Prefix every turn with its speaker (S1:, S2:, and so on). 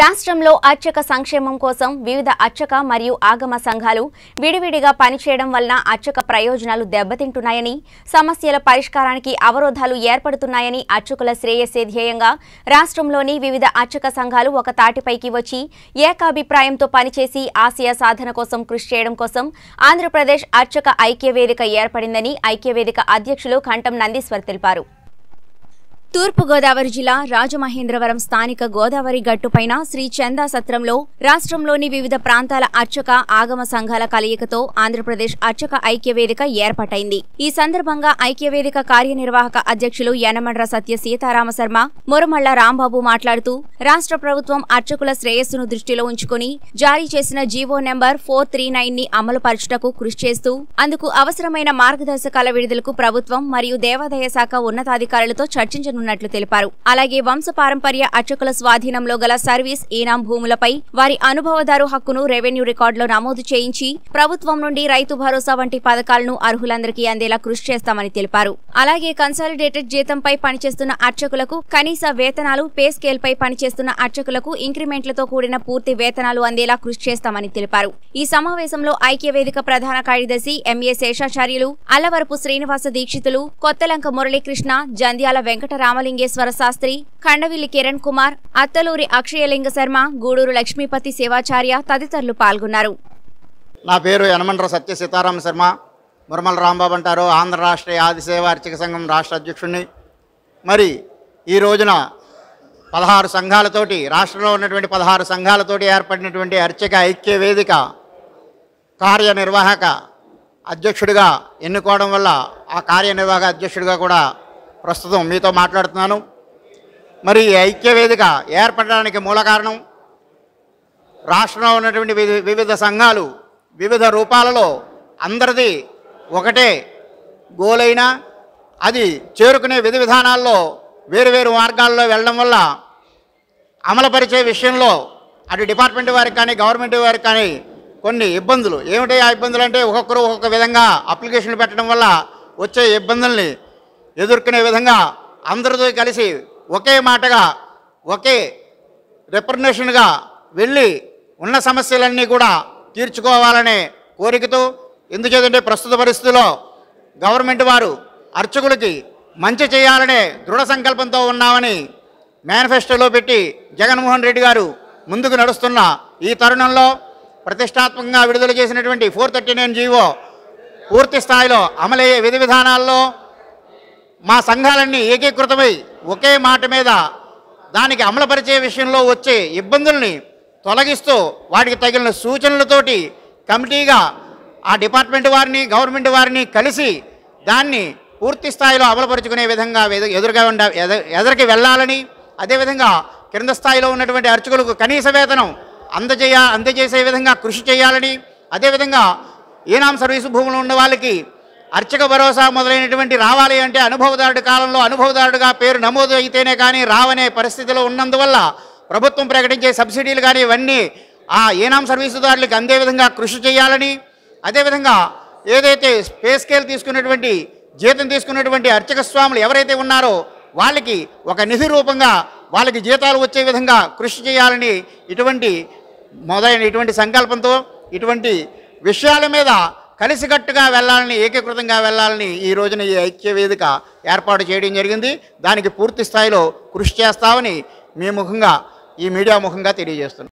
S1: రాష్ట్రంలో అర్చక సంక్షేమం కోసం వివిధ అర్చక మరియు ఆగమ సంఘాలు విడివిడిగా పనిచేయడం వలన అర్చక ప్రయోజనాలు దెబ్బతింటున్నాయని సమస్యల పరిష్కారానికి అవరోధాలు ఏర్పడుతున్నాయని అర్చకుల శ్రేయస్సే ధ్యేయంగా రాష్ట్రంలోని వివిధ అర్చక సంఘాలు ఒక తాటిపైకి వచ్చి ఏకాభిప్రాయంతో పనిచేసి ఆశయ సాధన కోసం కృషి చేయడం కోసం ఆంధ్రప్రదేశ్ అర్చక ఐక్యవేదిక ఏర్పడిందని ఐక్యవేదిక అధ్యక్షులు కంఠం నందీశ్వర్ తెలిపారు తూర్పుగోదావరి జిల్లా రాజమహేంద్రవరం స్థానిక గోదావరి గట్టుపైన శ్రీ చందా సత్రంలో రాష్ట్రంలోని వివిధ ప్రాంతాల అర్చక ఆగమ సంఘాల కలయికతో ఆంధ్రప్రదేశ్ అర్చక ఐక్యవేదిక ఏర్పాటైంది ఈ సందర్భంగా ఐక్యవేదిక కార్యనిర్వాహక అధ్యక్షులు యనమండ్ర సత్య సీతారామ శర్మ మురమళ్ల రాంబాబు మాట్లాడుతూ రాష్ట్ర ప్రభుత్వం అర్చకుల శ్రేయస్సును దృష్టిలో ఉంచుకుని జారీ చేసిన GO number four three nine ని అమలుపరచుటకు కృషి చేస్తూ అందుకు అవసరమైన మార్గదర్శకాల విడుదలకు ప్రభుత్వం మరియు దేవాదాయ శాఖ ఉన్నతాధికారులతో చర్చించనున్నారు ఉన్నట్లు తెలిపారు అలాగే వంశపారంపర్య అర్చకుల స్వాధీనంలో గల సర్వీస్ ఈనాం భూములపై వారి అనుభవదారు హక్కును రెవెన్యూ రికార్డులో నమోదు చేయించి ప్రభుత్వం నుండి రైతు భరోసా వంటి పథకాలను అర్హులందరికీ అందేలా కృషి చేస్తామని తెలిపారు అలాగే కన్సాలిడేటెడ్ జీతంపై పనిచేస్తున్న అర్చకులకు కనీస వేతనాలు పే స్కేల్పై పనిచేస్తున్న అర్చకులకు ఇంక్రిమెంట్లతో కూడిన పూర్తి వేతనాలు అందేలా కృషి చేస్తామని తెలిపారు ఈ సమావేశంలో ఐక్యవేదిక ప్రధాన కార్యదర్శి ఎంఏ శేషాచార్యులు అల్లవరపు శ్రీనివాస దీక్షితులు కొత్తలంక మురళీకృష్ణ జంధ్యాల వెంకటరామ రామలింగేశ్వర శాస్త్రి ఖండవిల్లి కిరణ్ కుమార్ అత్తలూరి అక్షయలింగ శర్మ గూడూరు లక్ష్మీపతి సేవాచార్య తదితరులు పాల్గొన్నారు
S2: నా పేరు యనమండ్ర సత్య సీతారామ శర్మ మురమల రాంబాబు అంటారు ఆంధ్ర రాష్ట్ర ఆదిసేవ అర్చక సంఘం రాష్ట్ర అధ్యక్షుడిని మరి ఈ రోజున పదహారు సంఘాలతోటి రాష్ట్రంలో ఉన్నటువంటి పదహారు సంఘాలతోటి ఏర్పడినటువంటి అర్చక ఐక్య వేదిక కార్యనిర్వాహక అధ్యక్షుడిగా ఎన్నుకోవడం వల్ల ఆ కార్యనిర్వాహక అధ్యక్షుడిగా కూడా ప్రస్తుతం మీతో మాట్లాడుతున్నాను మరి ఐక్యవేదిక ఏర్పడడానికి మూల కారణం రాష్ట్రంలో ఉన్నటువంటి వివిధ సంఘాలు వివిధ రూపాలలో అందరిది ఒకటే గోలైనా అది చేరుకునే విధి విధానాల్లో వేరువేరు మార్గాల్లో వెళ్ళడం వల్ల అమలుపరిచే విషయంలో అటు డిపార్ట్మెంట్ వారికి కానీ గవర్నమెంట్ వారికి కానీ కొన్ని ఇబ్బందులు ఏమిటి ఆ ఇబ్బందులు అంటే ఒక్కొక్కరు ఒక్కొక్క విధంగా అప్లికేషన్లు పెట్టడం వల్ల వచ్చే ఇబ్బందుల్ని ఎదుర్కొనే విధంగా అందరితో కలిసి ఒకే మాటగా ఒకే రిప్రనేషన్గా వెళ్ళి ఉన్న సమస్యలన్నీ కూడా తీర్చుకోవాలనే కోరికతో ఎందుచేతంటే ప్రస్తుత పరిస్థితుల్లో గవర్నమెంట్ వారు అర్చకులకి మంచి చేయాలనే దృఢ సంకల్పంతో ఉన్నామని మేనిఫెస్టోలో పెట్టి జగన్మోహన్ రెడ్డి గారు ముందుకు నడుస్తున్న ఈ తరుణంలో ప్రతిష్టాత్మకంగా విడుదల చేసినటువంటి ఫోర్ థర్టీ నైన్ జీవో పూర్తి స్థాయిలో అమలయ్యే విధి విధానాల్లో మా సంఘాలన్నీ ఏకీకృతమై ఒకే మాట మీద దానికి అమలుపరిచే విషయంలో వచ్చే ఇబ్బందుల్ని తొలగిస్తూ వాటికి తగిన సూచనలతోటి కమిటీగా ఆ డిపార్ట్మెంట్ వారిని గవర్నమెంట్ వారిని కలిసి దాన్ని పూర్తి స్థాయిలో అమలుపరుచుకునే విధంగా ఎదురుగా ఉండ ఎదురుకి వెళ్ళాలని అదేవిధంగా క్రింద స్థాయిలో ఉన్నటువంటి అర్చకులకు కనీస వేతనం అందజేయ అందజేసే విధంగా కృషి చేయాలని అదేవిధంగా ఏనాం సర్వీసు భూములు ఉన్న వాళ్ళకి అర్చక భరోసా మొదలైనటువంటి రావాలి అంటే అనుభవదారుడి కాలంలో అనుభవదారుడిగా పేరు నమోదు అయితేనే కానీ రావనే పరిస్థితిలో ఉన్నందువల్ల ప్రభుత్వం ప్రకటించే సబ్సిడీలు కానీ ఇవన్నీ ఆ ఏనాం సర్వీసుదారులకి అందే విధంగా కృషి చేయాలని అదేవిధంగా ఏదైతే పే స్కేల్ తీసుకున్నటువంటి జీతం తీసుకున్నటువంటి అర్చక స్వాములు ఎవరైతే ఉన్నారో వాళ్ళకి ఒక నిధి రూపంగా వాళ్ళకి జీతాలు వచ్చే విధంగా కృషి చేయాలని ఇటువంటి మొదలైన ఇటువంటి సంకల్పంతో ఇటువంటి విషయాల మీద కలిసికట్టుగా వెళ్ళాలని ఏకీకృతంగా వెళ్ళాలని ఈ రోజున ఈ ఐక్య వేదిక ఏర్పాటు చేయడం జరిగింది దానికి పూర్తి స్థాయిలో కృషి చేస్తామని మీ ముఖంగా ఈ మీడియా ముఖంగా తెలియజేస్తున్నాం